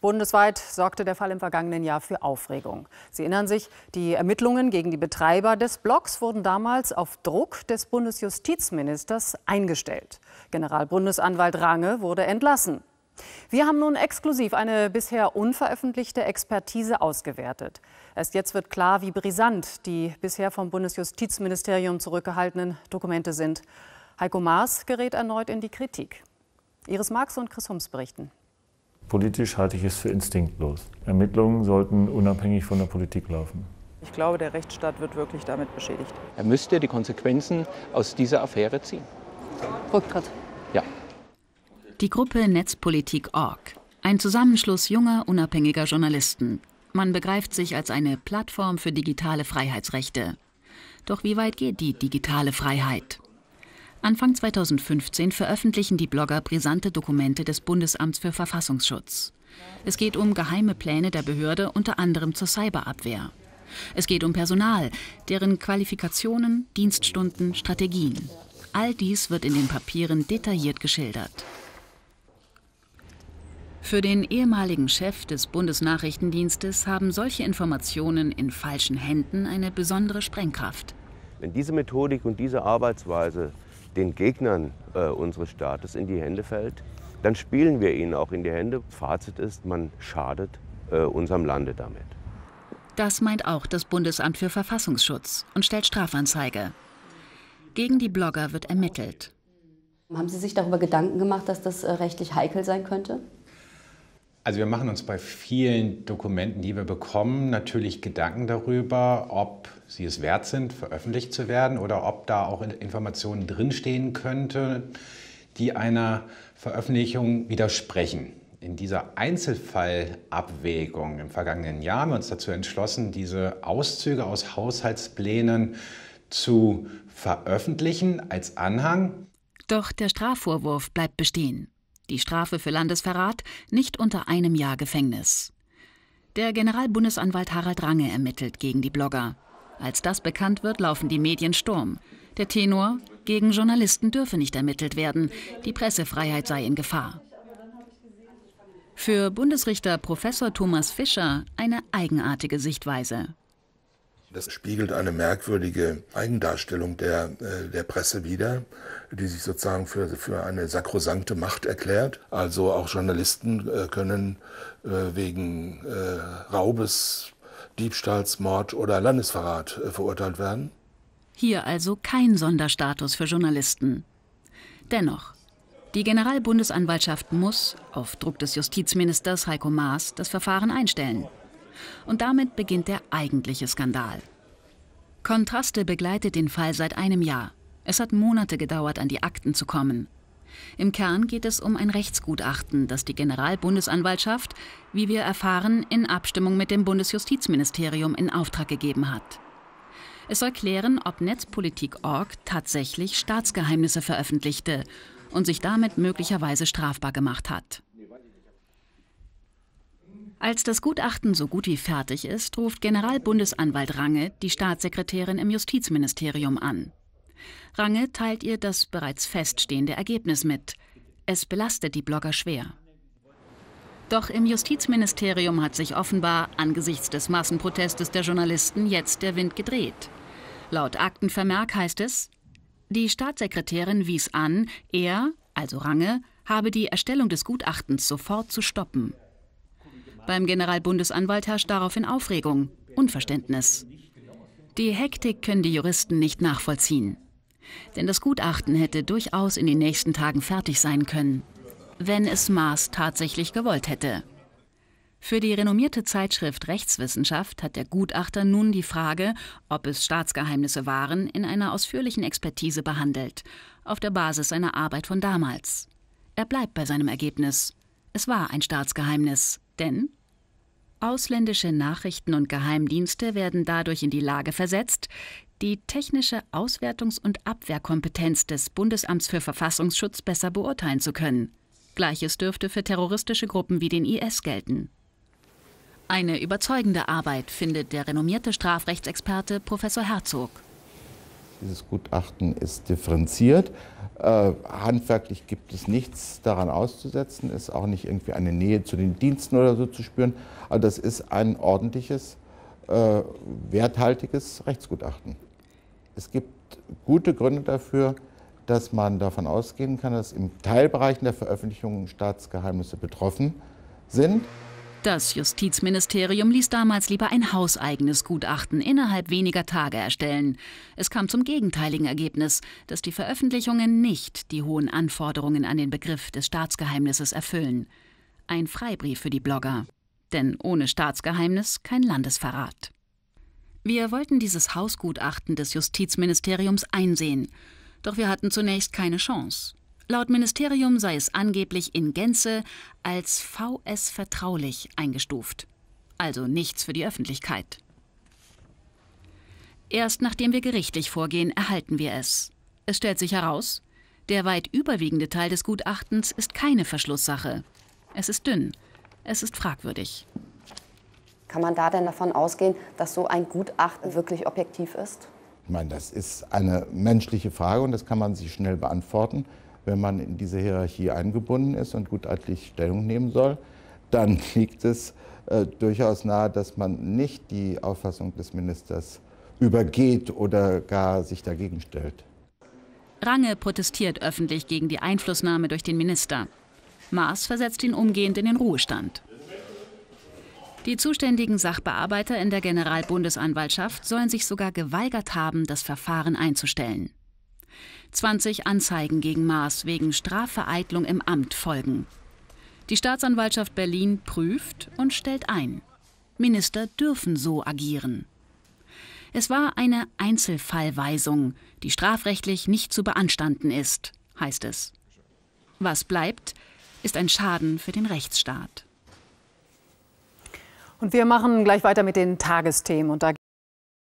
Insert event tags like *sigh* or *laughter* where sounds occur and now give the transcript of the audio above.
Bundesweit sorgte der Fall im vergangenen Jahr für Aufregung. Sie erinnern sich, die Ermittlungen gegen die Betreiber des Blogs wurden damals auf Druck des Bundesjustizministers eingestellt. Generalbundesanwalt Range wurde entlassen. Wir haben nun exklusiv eine bisher unveröffentlichte Expertise ausgewertet. Erst jetzt wird klar, wie brisant die bisher vom Bundesjustizministerium zurückgehaltenen Dokumente sind. Heiko Maas gerät erneut in die Kritik. Iris Marx und Chris Hums berichten. Politisch halte ich es für instinktlos. Ermittlungen sollten unabhängig von der Politik laufen. Ich glaube, der Rechtsstaat wird wirklich damit beschädigt. Er müsste die Konsequenzen aus dieser Affäre ziehen. Rücktritt. Ja. Die Gruppe Netzpolitik.org. Ein Zusammenschluss junger, unabhängiger Journalisten. Man begreift sich als eine Plattform für digitale Freiheitsrechte. Doch wie weit geht die digitale Freiheit? Anfang 2015 veröffentlichen die Blogger brisante Dokumente des Bundesamts für Verfassungsschutz. Es geht um geheime Pläne der Behörde unter anderem zur Cyberabwehr. Es geht um Personal, deren Qualifikationen, Dienststunden, Strategien. All dies wird in den Papieren detailliert geschildert. Für den ehemaligen Chef des Bundesnachrichtendienstes haben solche Informationen in falschen Händen eine besondere Sprengkraft. Wenn diese Methodik und diese Arbeitsweise den Gegnern äh, unseres Staates in die Hände fällt, dann spielen wir ihnen auch in die Hände. Fazit ist, man schadet äh, unserem Lande damit. Das meint auch das Bundesamt für Verfassungsschutz und stellt Strafanzeige. Gegen die Blogger wird ermittelt. Haben Sie sich darüber Gedanken gemacht, dass das äh, rechtlich heikel sein könnte? Also wir machen uns bei vielen Dokumenten, die wir bekommen, natürlich Gedanken darüber, ob sie es wert sind, veröffentlicht zu werden oder ob da auch Informationen drinstehen könnte, die einer Veröffentlichung widersprechen. In dieser Einzelfallabwägung im vergangenen Jahr haben wir uns dazu entschlossen, diese Auszüge aus Haushaltsplänen zu veröffentlichen als Anhang. Doch der Strafvorwurf bleibt bestehen die Strafe für Landesverrat nicht unter einem Jahr Gefängnis. Der Generalbundesanwalt Harald Range ermittelt gegen die Blogger. Als das bekannt wird, laufen die Medien Sturm. Der Tenor, gegen Journalisten dürfe nicht ermittelt werden, die Pressefreiheit sei in Gefahr. Für Bundesrichter Professor Thomas Fischer eine eigenartige Sichtweise. Das spiegelt eine merkwürdige Eigendarstellung der, äh, der Presse wider, die sich sozusagen für, für eine sakrosankte Macht erklärt. Also auch Journalisten äh, können äh, wegen Raubes, Diebstahls, Mord oder Landesverrat verurteilt werden. Hier also kein Sonderstatus für Journalisten. Dennoch, die Generalbundesanwaltschaft muss, auf Druck des Justizministers Heiko Maas, das Verfahren einstellen. Und damit beginnt der eigentliche Skandal. Kontraste begleitet den Fall seit einem Jahr. Es hat Monate gedauert, an die Akten zu kommen. Im Kern geht es um ein Rechtsgutachten, das die Generalbundesanwaltschaft, wie wir erfahren, in Abstimmung mit dem Bundesjustizministerium in Auftrag gegeben hat. Es soll klären, ob Netzpolitik.org tatsächlich Staatsgeheimnisse veröffentlichte und sich damit möglicherweise strafbar gemacht hat. Als das Gutachten so gut wie fertig ist, ruft Generalbundesanwalt Range die Staatssekretärin im Justizministerium an. Range teilt ihr das bereits feststehende Ergebnis mit. Es belastet die Blogger schwer. Doch im Justizministerium hat sich offenbar angesichts des Massenprotestes der Journalisten jetzt der Wind gedreht. Laut Aktenvermerk heißt es, die Staatssekretärin wies an, er, also Range, habe die Erstellung des Gutachtens sofort zu stoppen. Beim Generalbundesanwalt herrscht daraufhin Aufregung, Unverständnis. Die Hektik können die Juristen nicht nachvollziehen. Denn das Gutachten hätte durchaus in den nächsten Tagen fertig sein können, wenn es Maas tatsächlich gewollt hätte. Für die renommierte Zeitschrift Rechtswissenschaft hat der Gutachter nun die Frage, ob es Staatsgeheimnisse waren, in einer ausführlichen Expertise behandelt, auf der Basis seiner Arbeit von damals. Er bleibt bei seinem Ergebnis. Es war ein Staatsgeheimnis, denn Ausländische Nachrichten und Geheimdienste werden dadurch in die Lage versetzt, die technische Auswertungs- und Abwehrkompetenz des Bundesamts für Verfassungsschutz besser beurteilen zu können. Gleiches dürfte für terroristische Gruppen wie den IS gelten. Eine überzeugende Arbeit findet der renommierte Strafrechtsexperte Professor Herzog. Dieses Gutachten ist differenziert. Äh, handwerklich gibt es nichts daran auszusetzen, ist auch nicht irgendwie eine Nähe zu den Diensten oder so zu spüren. Aber also das ist ein ordentliches, äh, werthaltiges Rechtsgutachten. Es gibt gute Gründe dafür, dass man davon ausgehen kann, dass im Teilbereichen der Veröffentlichung Staatsgeheimnisse betroffen sind. Das Justizministerium ließ damals lieber ein hauseigenes Gutachten innerhalb weniger Tage erstellen. Es kam zum gegenteiligen Ergebnis, dass die Veröffentlichungen nicht die hohen Anforderungen an den Begriff des Staatsgeheimnisses erfüllen. Ein Freibrief für die Blogger. Denn ohne Staatsgeheimnis kein Landesverrat. Wir wollten dieses Hausgutachten des Justizministeriums einsehen, doch wir hatten zunächst keine Chance. Laut Ministerium sei es angeblich in Gänze als VS vertraulich eingestuft. Also nichts für die Öffentlichkeit. Erst nachdem wir gerichtlich vorgehen, erhalten wir es. Es stellt sich heraus, der weit überwiegende Teil des Gutachtens ist keine Verschlusssache. Es ist dünn. Es ist fragwürdig. Kann man da denn davon ausgehen, dass so ein Gutachten wirklich objektiv ist? Ich meine, das ist eine menschliche Frage und das kann man sich schnell beantworten wenn man in diese Hierarchie eingebunden ist und gutartig Stellung nehmen soll, dann *laughs* liegt es äh, durchaus nahe, dass man nicht die Auffassung des Ministers übergeht oder gar sich dagegen stellt. Range protestiert öffentlich gegen die Einflussnahme durch den Minister. Maas versetzt ihn umgehend in den Ruhestand. Die zuständigen Sachbearbeiter in der Generalbundesanwaltschaft sollen sich sogar geweigert haben, das Verfahren einzustellen. 20 Anzeigen gegen Maas wegen Strafvereitlung im Amt folgen. Die Staatsanwaltschaft Berlin prüft und stellt ein. Minister dürfen so agieren. Es war eine Einzelfallweisung, die strafrechtlich nicht zu beanstanden ist, heißt es. Was bleibt, ist ein Schaden für den Rechtsstaat. Und wir machen gleich weiter mit den Tagesthemen. Und da